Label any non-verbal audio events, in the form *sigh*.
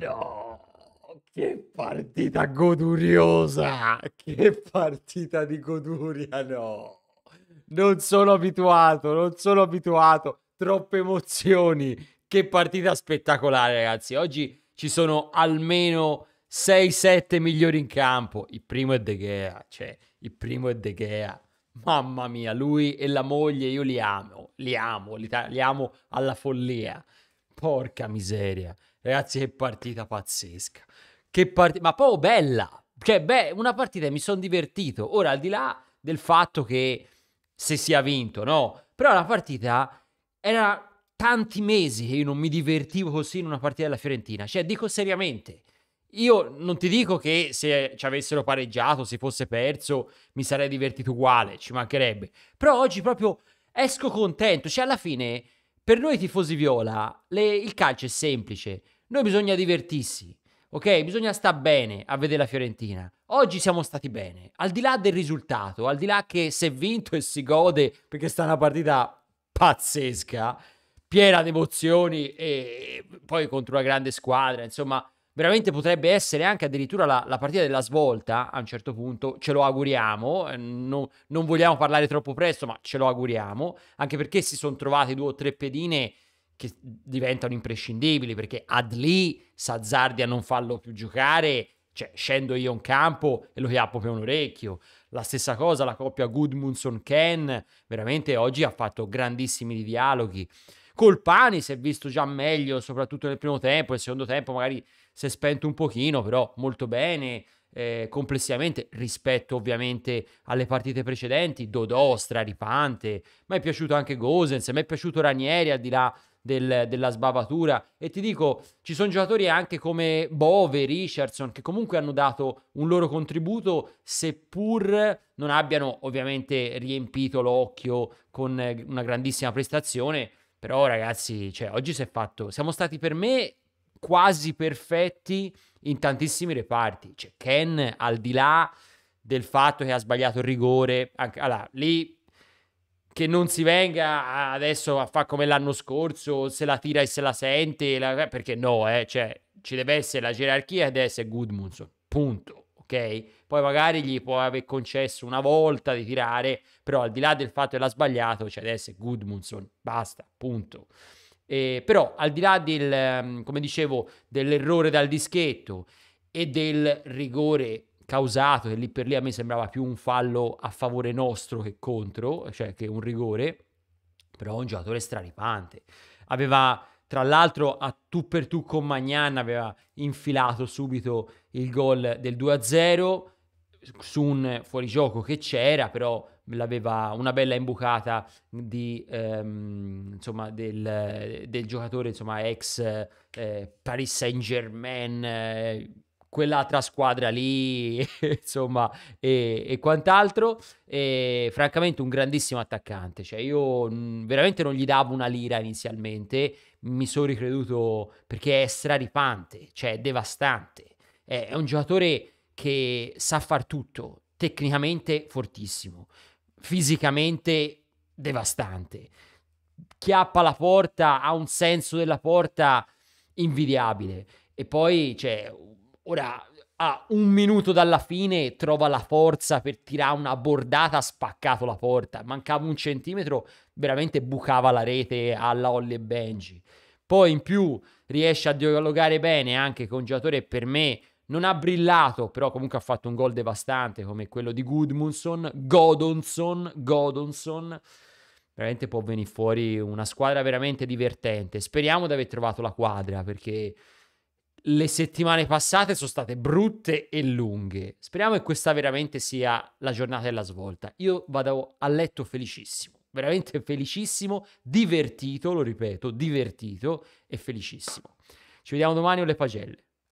No, che partita goduriosa! Che partita di goduria, no! Non sono abituato, non sono abituato. Troppe emozioni. Che partita spettacolare, ragazzi. Oggi ci sono almeno 6-7 migliori in campo. Il primo è De Gea, cioè, il primo è De Gea. Mamma mia, lui e la moglie, io li amo, li amo, li, li amo alla follia. Porca miseria. Ragazzi, che partita pazzesca. Che partita, ma proprio bella. Cioè, beh, una partita mi sono divertito. Ora, al di là del fatto che se sia vinto, no? Però la partita era tanti mesi che io non mi divertivo così in una partita della Fiorentina. Cioè, dico seriamente, io non ti dico che se ci avessero pareggiato, se fosse perso, mi sarei divertito uguale, ci mancherebbe. Però oggi proprio esco contento. Cioè, alla fine, per noi tifosi viola, le... il calcio è semplice. Noi bisogna divertirsi, ok? Bisogna star bene a vedere la Fiorentina. Oggi siamo stati bene, al di là del risultato, al di là che si è vinto e si gode perché sta una partita pazzesca, piena di emozioni e poi contro una grande squadra, insomma, veramente potrebbe essere anche addirittura la, la partita della svolta a un certo punto, ce lo auguriamo, eh, no, non vogliamo parlare troppo presto, ma ce lo auguriamo, anche perché si sono trovate due o tre pedine che diventano imprescindibili perché Adli, Sazzardi a non farlo più giocare, cioè scendo io in campo e lo chiappo per un orecchio. La stessa cosa la coppia Goodmunson-Ken, veramente oggi ha fatto grandissimi dialoghi. Colpani si è visto già meglio, soprattutto nel primo tempo, nel secondo tempo magari si è spento un pochino, però molto bene. Eh, complessivamente rispetto ovviamente alle partite precedenti, Dodò straripante, mi è piaciuto anche Gosens, mi è piaciuto Ranieri al di là del, della sbavatura. E ti dico, ci sono giocatori anche come Bove, Richardson, che comunque hanno dato un loro contributo, seppur non abbiano ovviamente riempito l'occhio con eh, una grandissima prestazione. Però ragazzi, cioè, oggi si è fatto, siamo stati per me quasi perfetti in tantissimi reparti. Cioè, Ken, al di là del fatto che ha sbagliato il rigore, anche, allora, lì che non si venga adesso a fare come l'anno scorso, se la tira e se la sente, la... perché no, eh, cioè, ci deve essere la gerarchia ed essere Goodmunson, punto, ok? Poi magari gli può aver concesso una volta di tirare, però al di là del fatto che l'ha sbagliato, cioè deve essere Goodmunson, basta, punto. E, però al di là del, ehm, come dicevo, dell'errore dal dischetto e del rigore causato, che lì per lì a me sembrava più un fallo a favore nostro che contro, cioè che un rigore, però un giocatore straripante. Aveva tra l'altro a tu per tu con Magnan aveva infilato subito il gol del 2-0 su un fuorigioco che c'era, però l'aveva una bella imbucata di, ehm, insomma, del, del, giocatore insomma, ex eh, Paris Saint Germain. Eh, quell'altra squadra lì, *laughs* insomma, e, e quant'altro. E, francamente un grandissimo attaccante, cioè io mh, mm, veramente non gli davo una lira inizialmente, mi sono ricreduto perché è straripante, cioè è devastante, è, è un giocatore che sa far tutto, tecnicamente fortissimo, fisicamente devastante, chiappa la porta, ha un senso della porta invidiabile e poi c'è cioè, Ora, a un minuto dalla fine, trova la forza per tirare una bordata, ha spaccato la porta. Mancava un centimetro, veramente bucava la rete alla Holly e Benji. Poi in più riesce a dialogare bene anche con un giocatore per me non ha brillato, però comunque ha fatto un gol devastante come quello di Goodmanson, Godonson, Godonson. Veramente può venire fuori una squadra veramente divertente. Speriamo di aver trovato la quadra perché le settimane passate sono state brutte e lunghe. Speriamo che questa veramente sia la giornata della svolta. Io vado a letto felicissimo, veramente felicissimo, divertito, lo ripeto, divertito e felicissimo. Ci vediamo domani le pagelle.